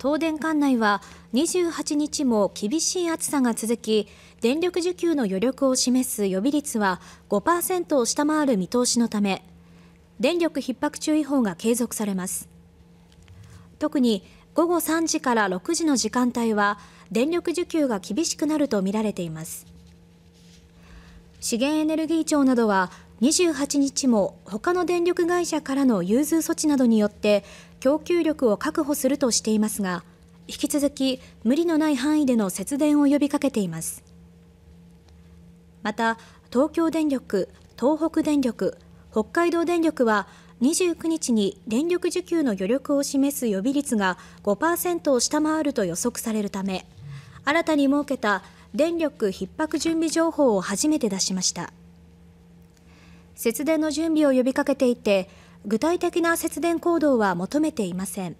東電管内は28日も厳しい暑さが続き電力需給の余力を示す予備率は5%を下回る見通しのため電力逼迫注意報が継続されます特に午後3時から6時の時間帯は電力需給が厳しくなるとみられています資源エネルギー庁などは28日も他の電力会社からの融通措置などによって供給力を確保するとしていますが引き続き無理のない範囲での節電を呼びかけていますまた東京電力東北電力北海道電力は29日に電力需給の余力を示す予備率が5%を下回ると予測されるため新たに設けた電力逼迫準備情報を初めて出しました。節電の準備を呼びかけていて具体的な節電行動は求めていません。